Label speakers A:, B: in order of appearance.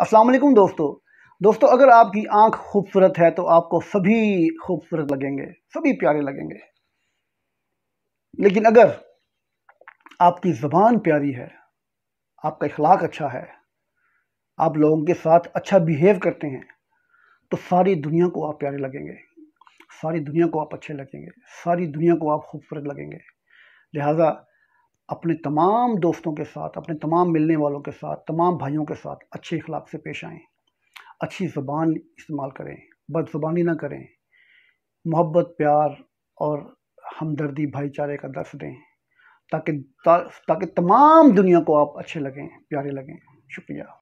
A: असलम दोस्तों दोस्तों अगर आपकी आंख खूबसूरत है तो आपको सभी खूबसूरत लगेंगे सभी प्यारे लगेंगे लेकिन अगर आपकी ज़बान प्यारी है आपका इखलाक अच्छा है आप लोगों के साथ अच्छा बिहेव करते हैं तो सारी दुनिया को आप प्यारे लगेंगे सारी दुनिया को आप अच्छे लगेंगे सारी दुनिया को आप खूबसूरत लगेंगे लिहाजा अपने तमाम दोस्तों के साथ अपने तमाम मिलने वालों के साथ तमाम भाइयों के साथ अच्छे अखलाक से पेश आएँ अच्छी ज़बान इस्तेमाल करें बदजुबानी ना करें मोहब्बत प्यार और हमदर्दी भाईचारे का दर्श दें ताकि ता, ताकि तमाम दुनिया को आप अच्छे लगें प्यारे लगें
B: शुक्रिया